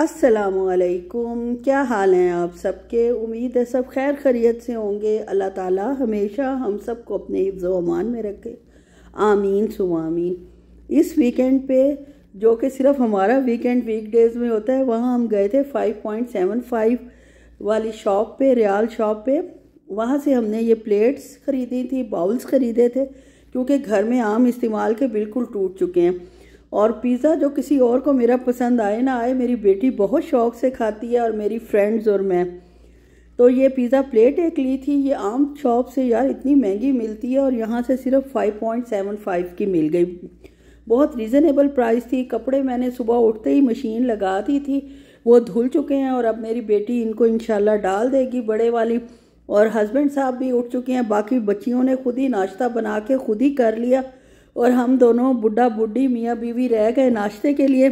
असलकुम क्या हाल हैं आप सबके उम्मीद है सब खैर खरीत से होंगे अल्लाह ताला हमेशा हम सब को अपने हिफ्ज़ अमान में रखे आमीन सुमीन इस वीकेंड पे जो कि सिर्फ हमारा वीकेंड वीकडेज़ में होता है वहाँ हम गए थे 5.75 वाली शॉप पे रियाल शॉप पे वहाँ से हमने ये प्लेट्स ख़रीदी थी बाउल्स ख़रीदे थे क्योंकि घर में आम इस्तेमाल के बिल्कुल टूट चुके हैं और पिज़्ज़ा जो किसी और को मेरा पसंद आए ना आए मेरी बेटी बहुत शौक से खाती है और मेरी फ्रेंड्स और मैं तो ये पिज़्ज़ा प्लेट एक ली थी ये आम शॉप से यार इतनी महंगी मिलती है और यहाँ से सिर्फ फाइव पॉइंट सेवन फ़ाइव की मिल गई बहुत रीज़नेबल प्राइस थी कपड़े मैंने सुबह उठते ही मशीन लगा दी थी वो धुल चुके हैं और अब मेरी बेटी इनको इनशाला डाल देगी बड़े वाली और हस्बैंड साहब भी उठ चुके हैं बाकी बच्चियों ने खुद ही नाश्ता बना के खुद ही कर लिया और हम दोनों बुढ़ा बुढ़ी मियाँ बीवी रह गए नाश्ते के लिए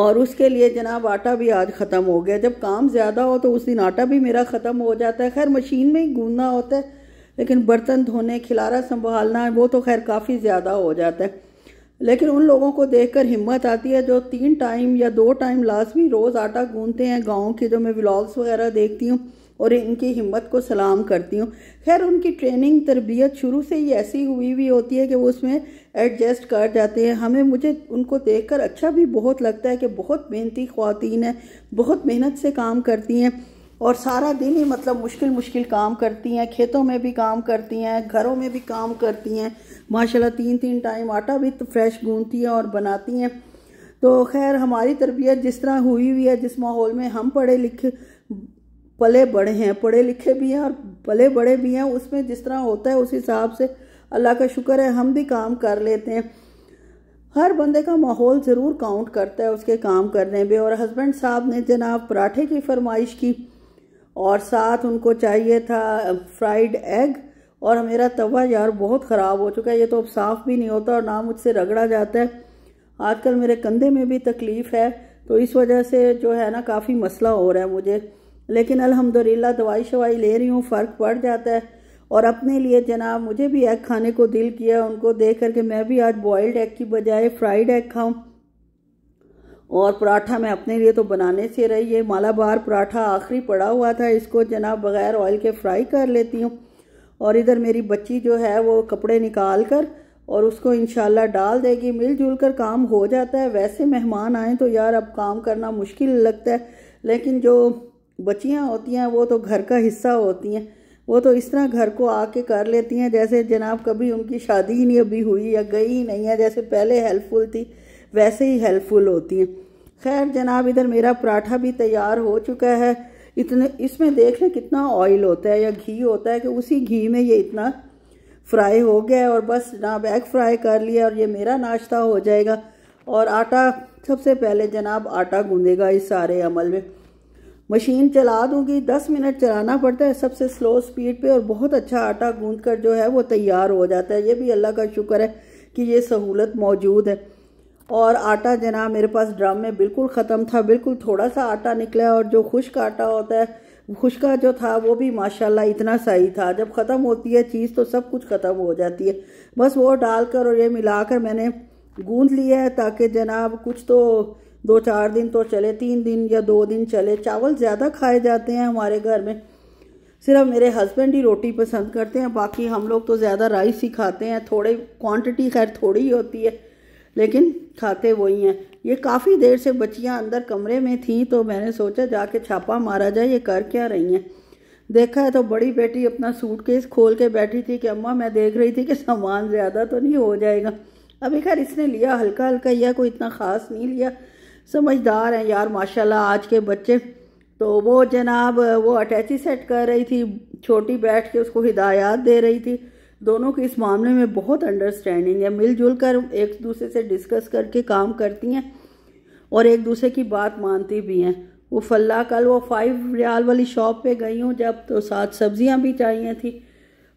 और उसके लिए जनाब आटा भी आज ख़त्म हो गया जब काम ज़्यादा हो तो उस दिन आटा भी मेरा ख़त्म हो जाता है खैर मशीन में ही गूंदना होता है लेकिन बर्तन धोने खिलारा संभालना वो तो खैर काफ़ी ज़्यादा हो जाता है लेकिन उन लोगों को देखकर हिम्मत आती है जो तीन टाइम या दो टाइम लाजमी रोज़ आटा गूंदते हैं गाँव के जो मैं ब्लॉग्स वगैरह देखती हूँ और इनकी हिम्मत को सलाम करती हूँ खैर उनकी ट्रेनिंग तरबियत शुरू से ही ऐसी हुई हुई होती है कि वो उसमें एडजस्ट कर जाते हैं हमें मुझे उनको देखकर अच्छा भी बहुत लगता है कि बहुत मेहनती ख़वातीन हैं बहुत मेहनत से काम करती हैं और सारा दिन ही मतलब मुश्किल मुश्किल काम करती हैं खेतों में भी काम करती हैं घरों में भी काम करती हैं माशाल्लाह तीन तीन टाइम आटा भी तो फ्रेश गूंथती हैं और बनाती हैं तो खैर हमारी तरबियत जिस तरह हुई हुई है जिस माहौल में हम पढ़े लिखे पले बड़े हैं पढ़े लिखे भी हैं और पले बड़े भी हैं उसमें जिस तरह होता है उस हिसाब से अल्लाह का शुक्र है हम भी काम कर लेते हैं हर बंदे का माहौल ज़रूर काउंट करता है उसके काम करने में और हस्बैंड साहब ने जनाब पराठे की फरमाइश की और साथ उनको चाहिए था फ्राइड एग और मेरा तवा यार बहुत ख़राब हो चुका है ये तो अब साफ़ भी नहीं होता और ना मुझसे रगड़ा जाता है आजकल मेरे कंधे में भी तकलीफ़ है तो इस वजह से जो है ना काफ़ी मसला हो रहा है मुझे लेकिन अल्हम्दुलिल्लाह दवाई शवाई ले रही हूँ फ़र्क पड़ जाता है और अपने लिए जनाब मुझे भी एग खाने को दिल किया उनको देख करके मैं भी आज बॉयल्ड एग की बजाय फ्राइड एग खाऊं और पराठा मैं अपने लिए तो बनाने से रही है मालाबार पराठा आखिरी पड़ा हुआ था इसको जनाब बग़ैर ऑयल के फ्राई कर लेती हूँ और इधर मेरी बच्ची जो है वो कपड़े निकाल कर और उसको इन डाल देगी मिलजुल कर काम हो जाता है वैसे मेहमान आए तो यार अब काम करना मुश्किल लगता है लेकिन जो बच्चियाँ होती हैं वो तो घर का हिस्सा होती हैं वो तो इस तरह घर को आके कर लेती हैं जैसे जनाब कभी उनकी शादी ही नहीं अभी हुई या गई ही नहीं है जैसे पहले हेल्पफुल थी वैसे ही हेल्पफुल होती हैं खैर जनाब इधर मेरा पराठा भी तैयार हो चुका है इतने इसमें देख लें कितना ऑयल होता है या घी होता है कि उसी घी में ये इतना फ्राई हो गया है और बस जनाब एग फ्राई कर लिया और ये मेरा नाश्ता हो जाएगा और आटा सबसे पहले जनाब आटा गूँधेगा इस सारे अमल में मशीन चला दूंगी दस मिनट चलाना पड़ता है सबसे स्लो स्पीड पे और बहुत अच्छा आटा गूंद कर जो है वो तैयार हो जाता है ये भी अल्लाह का शुक्र है कि ये सहूलत मौजूद है और आटा जना मेरे पास ड्रम में बिल्कुल ख़त्म था बिल्कुल थोड़ा सा आटा निकला और जो खुश्क आटा होता है खुशका जो था वो भी माशाल्लाह इतना सही था जब ख़त्म होती है चीज़ तो सब कुछ ख़त्म हो जाती है बस वो डालकर और ये मिलाकर मैंने गूंद लिया है ताकि जनाब कुछ तो दो चार दिन तो चले तीन दिन या दो दिन चले चावल ज़्यादा खाए जाते हैं हमारे घर में सिर्फ मेरे हस्बैंड ही रोटी पसंद करते हैं बाकी हम लोग तो ज़्यादा राइस ही खाते हैं थोड़े क्वांटिटी खैर थोड़ी ही होती है लेकिन खाते वही हैं ये काफ़ी देर से बच्चियाँ अंदर कमरे में थीं तो मैंने सोचा जाके छापा मारा जाए ये कर क्या रही हैं देखा है तो बड़ी बेटी अपना सूटकेस खोल के बैठी थी कि अम्मा मैं देख रही थी कि सामान ज़्यादा तो नहीं हो जाएगा अभी खैर इसने लिया हल्का हल्का या कोई इतना ख़ास नहीं लिया समझदार हैं यार माशाल्लाह आज के बच्चे तो वो जनाब वो अटैची सेट कर रही थी छोटी बैठ के उसको हिदायत दे रही थी दोनों की इस मामले में बहुत अंडरस्टैंडिंग है मिलजुल कर एक दूसरे से डिस्कस करके काम करती हैं और एक दूसरे की बात मानती भी हैं वो फल्ला कल वो फाइव रियाल वाली शॉप पे गई हूँ जब तो साथ सब्जियाँ भी चाहिए थी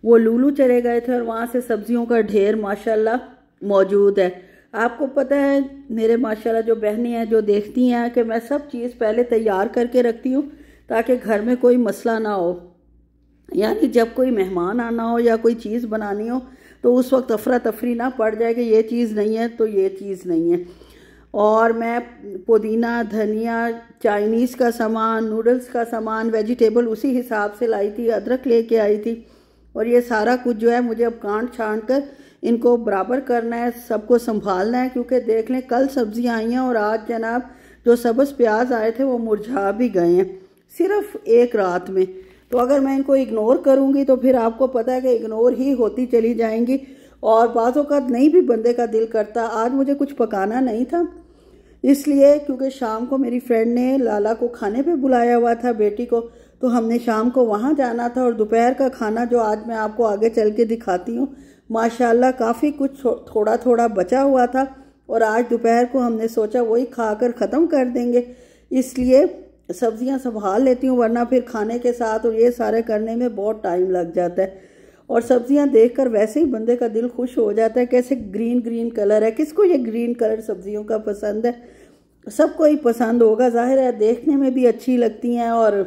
वो लूलू चले गए थे और वहाँ से सब्जियों का ढेर माशाल्लाह मौजूद है आपको पता है मेरे माशाल्लाह जो बहनें हैं जो देखती हैं कि मैं सब चीज़ पहले तैयार करके रखती हूँ ताकि घर में कोई मसला ना हो यानी जब कोई मेहमान आना हो या कोई चीज़ बनानी हो तो उस वक्त अफरा तफरी ना पड़ जाए कि ये चीज़ नहीं है तो ये चीज़ नहीं है और मैं पुदीना धनिया चाइनीज़ का सामान नूडल्स का सामान वेजिटेबल उसी हिसाब से लाई थी अदरक लेके आई थी और ये सारा कुछ जो है मुझे अब कांट छांट कर इनको बराबर करना है सबको संभालना है क्योंकि देख लें कल सब्जियां आई हैं और आज जनाब जो सब्ज़ प्याज आए थे वो मुरझा भी गए हैं सिर्फ एक रात में तो अगर मैं इनको इग्नोर करूँगी तो फिर आपको पता है कि इग्नोर ही होती चली जाएंगी और का नहीं भी बंदे का दिल करता आज मुझे कुछ पकाना नहीं था इसलिए क्योंकि शाम को मेरी फ्रेंड ने लाला को खाने पे बुलाया हुआ था बेटी को तो हमने शाम को वहाँ जाना था और दोपहर का खाना जो आज मैं आपको आगे चल के दिखाती हूँ माशाल्लाह काफ़ी कुछ थोड़ा थोड़ा बचा हुआ था और आज दोपहर को हमने सोचा वही खा कर ख़त्म कर देंगे इसलिए सब्ज़ियाँ संभाल लेती हूँ वरना फिर खाने के साथ और ये सारे करने में बहुत टाइम लग जाता है और सब्जियां देखकर वैसे ही बंदे का दिल खुश हो जाता है कैसे ग्रीन ग्रीन कलर है किसको ये ग्रीन कलर सब्जियों का पसंद है सबको ही पसंद होगा ज़ाहिर है देखने में भी अच्छी लगती हैं और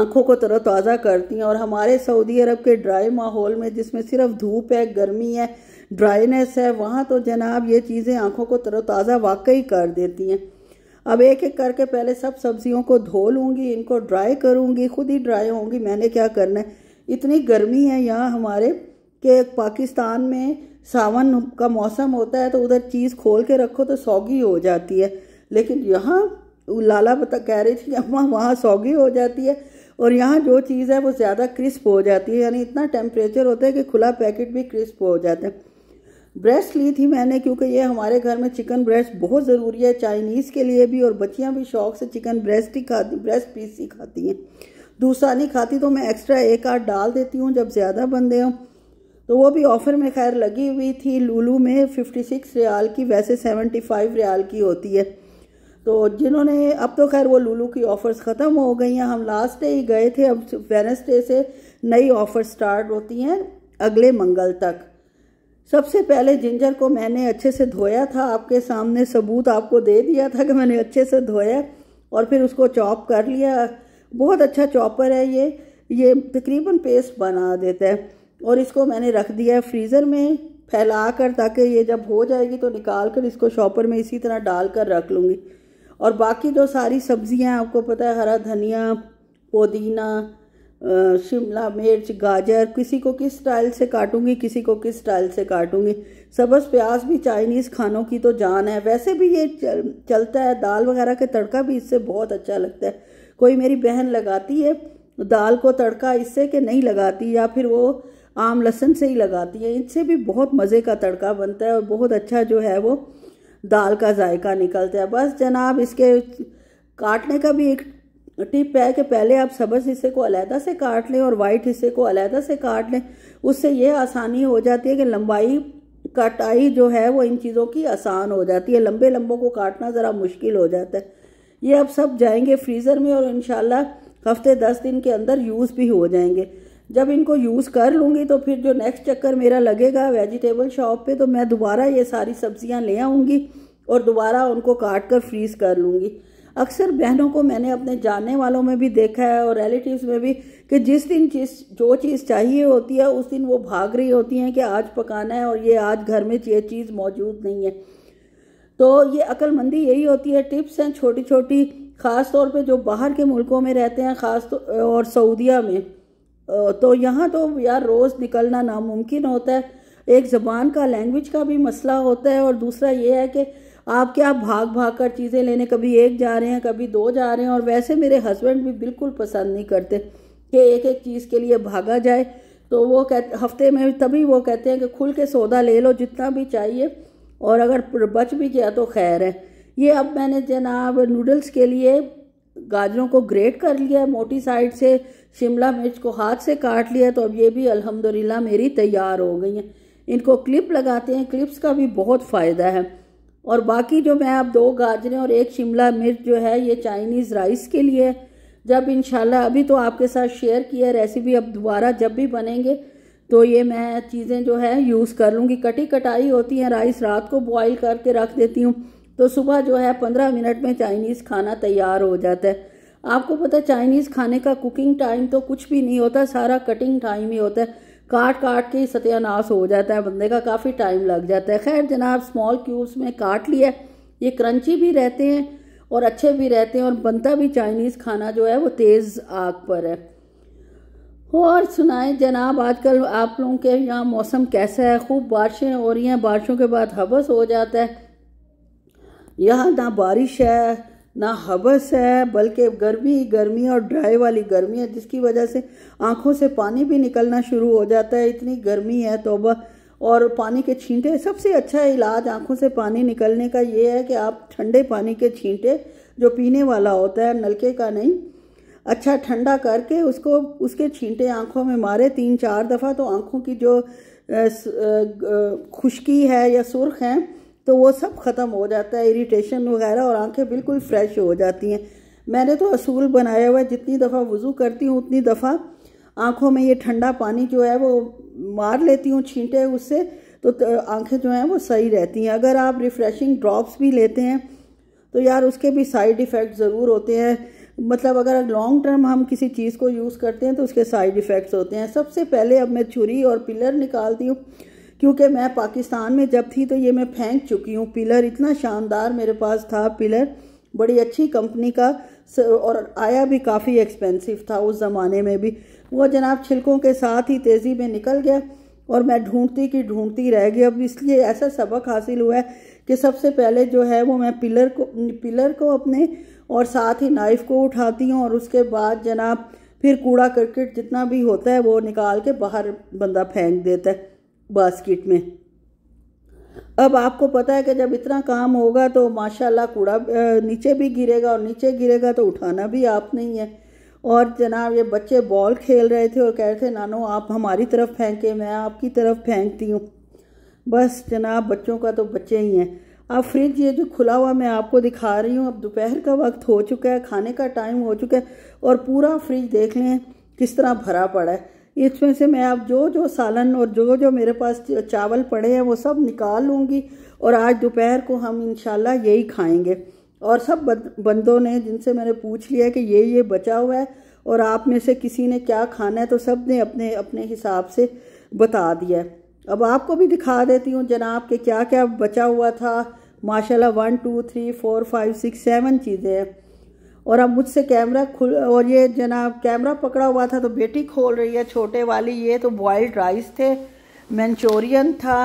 आंखों को तरोताज़ा करती हैं और हमारे सऊदी अरब के ड्राई माहौल में जिसमें सिर्फ धूप है गर्मी है ड्राइनेस है वहाँ तो जनाब ये चीज़ें आंखों को तरोताज़ा वाकई कर देती हैं अब एक एक करके पहले सब सब्जियों को धो लूँगी इनको ड्राई करूँगी खुद ही ड्राई होंगी मैंने क्या करना है इतनी गर्मी है यहाँ हमारे कि पाकिस्तान में सावन का मौसम होता है तो उधर चीज़ खोल के रखो तो सौगी हो जाती है लेकिन यहाँ लाला बता कह रही थी अम्मा वहाँ सौगी हो जाती है और यहाँ जो चीज़ है वो ज़्यादा क्रिस्प हो जाती है यानी इतना टेम्परेचर होता है कि खुला पैकेट भी क्रिस्प हो जाता है ब्रेस्ट ली थी मैंने क्योंकि ये हमारे घर में चिकन ब्रेस्ट बहुत ज़रूरी है चाइनीज़ के लिए भी और बच्चियाँ भी शौक से चिकन ब्रेस्ट ही खाती ब्रेस्ट पीस ही खाती हैं दूसरा नहीं खाती तो मैं एक्स्ट्रा एक आध डाल देती हूँ जब ज़्यादा बंदे हों तो वो भी ऑफ़र में खैर लगी हुई थी लूलू में फ़िफ्टी सिक्स रियाल की वैसे फाइव रियाल की होती है तो जिन्होंने अब तो खैर वो लुलू की ऑफ़र्स ख़त्म हो गई हैं हम लास्ट डे ही गए थे अब वेनसडे से नई ऑफ़र स्टार्ट होती हैं अगले मंगल तक सबसे पहले जिंजर को मैंने अच्छे से धोया था आपके सामने सबूत आपको दे दिया था कि मैंने अच्छे से धोया और फिर उसको चॉप कर लिया बहुत अच्छा चॉपर है ये ये तकरीबन पेस्ट बना देता है और इसको मैंने रख दिया है फ्रीज़र में फैला कर ताकि ये जब हो जाएगी तो निकाल कर इसको शॉपर में इसी तरह डाल कर रख लूँगी और बाकी तो सारी सब्जियां आपको पता है हरा धनिया पुदीना शिमला मिर्च गाजर किसी को किस स्टाइल से काटूंगी किसी को किस स्टाइल से काटूंगी सबस प्याज भी चाइनीज़ खानों की तो जान है वैसे भी ये चल, चलता है दाल वगैरह का तड़का भी इससे बहुत अच्छा लगता है कोई मेरी बहन लगाती है दाल को तड़का इससे कि नहीं लगाती या फिर वो आम लहसन से ही लगाती है इससे भी बहुत मज़े का तड़का बनता है और बहुत अच्छा जो है वो दाल का जायका निकलता है बस जनाब इसके काटने का भी एक टिप है कि पहले आप सब्ज़ हिस्से को अलहदा से काट लें और वाइट हिस्से को अलहदा से काट लें उससे यह आसानी हो जाती है कि लंबाई कटाई जो है वो इन चीज़ों की आसान हो जाती है लंबे लंबों को काटना ज़रा मुश्किल हो जाता है ये अब सब जाएंगे फ्रीज़र में और इन हफ्ते दस दिन के अंदर यूज़ भी हो जाएंगे जब इनको यूज़ कर लूँगी तो फिर जो नेक्स्ट चक्कर मेरा लगेगा वेजिटेबल शॉप पे तो मैं दोबारा ये सारी सब्जियाँ ले आऊँगी और दोबारा उनको काट कर फ्रीज़ कर लूँगी अक्सर बहनों को मैंने अपने जानने वालों में भी देखा है और रिलेटिव्स में भी कि जिस दिन चीज़ जो चीज़ चाहिए होती है उस दिन वो भाग रही होती हैं कि आज पकाना है और ये आज घर में ये चीज़ मौजूद नहीं है तो ये अक्लमंदी यही होती है टिप्स हैं छोटी छोटी ख़ास तौर पे जो बाहर के मुल्कों में रहते हैं ख़ास तो, और सऊदिया में तो यहाँ तो यार रोज़ निकलना नामुमकिन होता है एक ज़बान का लैंग्वेज का भी मसला होता है और दूसरा ये है कि आप क्या भाग भाग कर चीज़ें लेने कभी एक जा रहे हैं कभी दो जा रहे हैं और वैसे मेरे हस्बैंड भी बिल्कुल पसंद नहीं करते कि एक एक चीज़ के लिए भागा जाए तो वो कहते हफ्ते में तभी वो कहते हैं कि खुल के सौदा ले लो जितना भी चाहिए और अगर बच भी गया तो खैर है ये अब मैंने जनाब नूडल्स के लिए गाजरों को ग्रेट कर लिया मोटी साइड से शिमला मिर्च को हाथ से काट लिया तो अब ये भी अल्हम्दुलिल्लाह मेरी तैयार हो गई हैं इनको क्लिप लगाते हैं क्लिप्स का भी बहुत फ़ायदा है और बाकी जो मैं अब दो गाजरें और एक शिमला मिर्च जो है ये चाइनीज़ राइस के लिए जब इन अभी तो आपके साथ शेयर किया रेसिपी अब दोबारा जब भी बनेंगे तो ये मैं चीज़ें जो है यूज़ कर लूँगी कटी कटाई होती हैं राइस रात को बॉईल करके रख देती हूँ तो सुबह जो है पंद्रह मिनट में चाइनीज़ खाना तैयार हो जाता है आपको पता है चाइनीज़ खाने का कुकिंग टाइम तो कुछ भी नहीं होता सारा कटिंग टाइम ही होता है काट काट के सत्यानाश हो जाता है बंदे का काफ़ी टाइम लग जाता है खैर जनाब स्मॉल क्यूब्स में काट लिया ये क्रंची भी रहते हैं और अच्छे भी रहते हैं और बनता भी चाइनीज़ खाना जो है वो तेज़ आग पर है और सुनाए जनाब आजकल आप लोगों के यहाँ मौसम कैसा है खूब बारिशें हो रही हैं बारिशों के बाद हबस हो जाता है यहाँ ना बारिश है ना हबस है बल्कि गर्मी गर्मी और ड्राई वाली गर्मी है जिसकी वजह से आंखों से पानी भी निकलना शुरू हो जाता है इतनी गर्मी है तोबा और पानी के छींटे सबसे अच्छा इलाज आंखों से पानी निकलने का ये है कि आप ठंडे पानी के छींटे जो पीने वाला होता है नलके का नहीं अच्छा ठंडा करके उसको उसके छींटे आँखों में मारे तीन चार दफ़ा तो आँखों की जो खुश्की है या सुर्ख है तो वो सब ख़त्म हो जाता है इरिटेशन वगैरह और आंखें बिल्कुल फ्रेश हो जाती हैं मैंने तो असूल बनाया हुआ है जितनी दफ़ा वज़ू करती हूँ उतनी दफ़ा आँखों में ये ठंडा पानी जो है वो मार लेती हूँ छींटे उससे तो, तो आंखें जो हैं वो सही रहती हैं अगर आप रिफ़्रेशिंग ड्रॉप्स भी लेते हैं तो यार उसके भी साइड इफ़ेक्ट ज़रूर होते हैं मतलब अगर लॉन्ग टर्म हम किसी चीज़ को यूज़ करते हैं तो उसके साइड इफ़ेक्ट्स होते हैं सबसे पहले अब मैं छुरी और पिलर निकालती हूँ क्योंकि मैं पाकिस्तान में जब थी तो ये मैं फेंक चुकी हूँ पिलर इतना शानदार मेरे पास था पिलर बड़ी अच्छी कंपनी का और आया भी काफ़ी एक्सपेंसिव था उस ज़माने में भी वो जनाब छिलकों के साथ ही तेज़ी में निकल गया और मैं ढूंढती कि ढूंढती रह गई अब इसलिए ऐसा सबक हासिल हुआ है कि सबसे पहले जो है वो मैं पिलर को पिलर को अपने और साथ ही नाइफ़ को उठाती हूँ और उसके बाद जनाब फिर कूड़ा करकट जितना भी होता है वो निकाल के बाहर बंदा फेंक देता है बास्केट में अब आपको पता है कि जब इतना काम होगा तो माशाल्लाह कूड़ा नीचे भी गिरेगा और नीचे गिरेगा तो उठाना भी आप नहीं है और जनाब ये बच्चे बॉल खेल रहे थे और कह रहे थे नानो आप हमारी तरफ फेंके मैं आपकी तरफ फेंकती हूँ बस जनाब बच्चों का तो बच्चे ही हैं अब फ्रिज ये जो खुला हुआ मैं आपको दिखा रही हूँ अब दोपहर का वक्त हो चुका है खाने का टाइम हो चुका है और पूरा फ्रिज देख लें किस तरह भरा पड़ा है इसमें से मैं आप जो जो सालन और जो जो मेरे पास चावल पड़े हैं वो सब निकाल लूँगी और आज दोपहर को हम इन यही खाएँगे और सब बंदों ने जिनसे मैंने पूछ लिया कि ये ये बचा हुआ है और आप में से किसी ने क्या खाना है तो सब ने अपने अपने हिसाब से बता दिया है अब आपको भी दिखा देती हूँ जनाब के क्या क्या बचा हुआ था माशाल्लाह one two three four five six seven चीज़ें हैं और अब मुझसे कैमरा खुल और ये जनाब कैमरा पकड़ा हुआ था तो बेटी खोल रही है छोटे वाली ये तो बॉयल्ड राइस थे मैंचोरियन था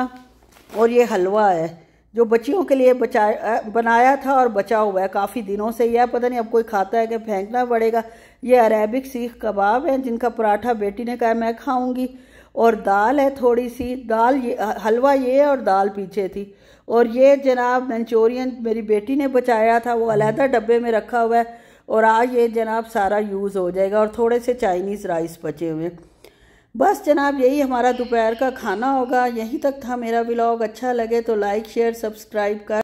और ये हलवा है जो बच्चियों के लिए बचाया बनाया था और बचा हुआ है काफ़ी दिनों से यह पता नहीं अब कोई खाता है कि फेंकना पड़ेगा ये अरेबिक सीख कबाब है जिनका पराठा बेटी ने कहा मैं खाऊंगी और दाल है थोड़ी सी दाल ये हलवा ये और दाल पीछे थी और ये जनाब मंचूरियन मेरी बेटी ने बचाया था वो अलहदा डब्बे में रखा हुआ है और आज ये जनाब सारा यूज़ हो जाएगा और थोड़े से चाइनीज़ राइस बचे हुए बस जनाब यही हमारा दोपहर का खाना होगा यहीं तक था मेरा ब्लॉग अच्छा लगे तो लाइक शेयर सब्सक्राइब कर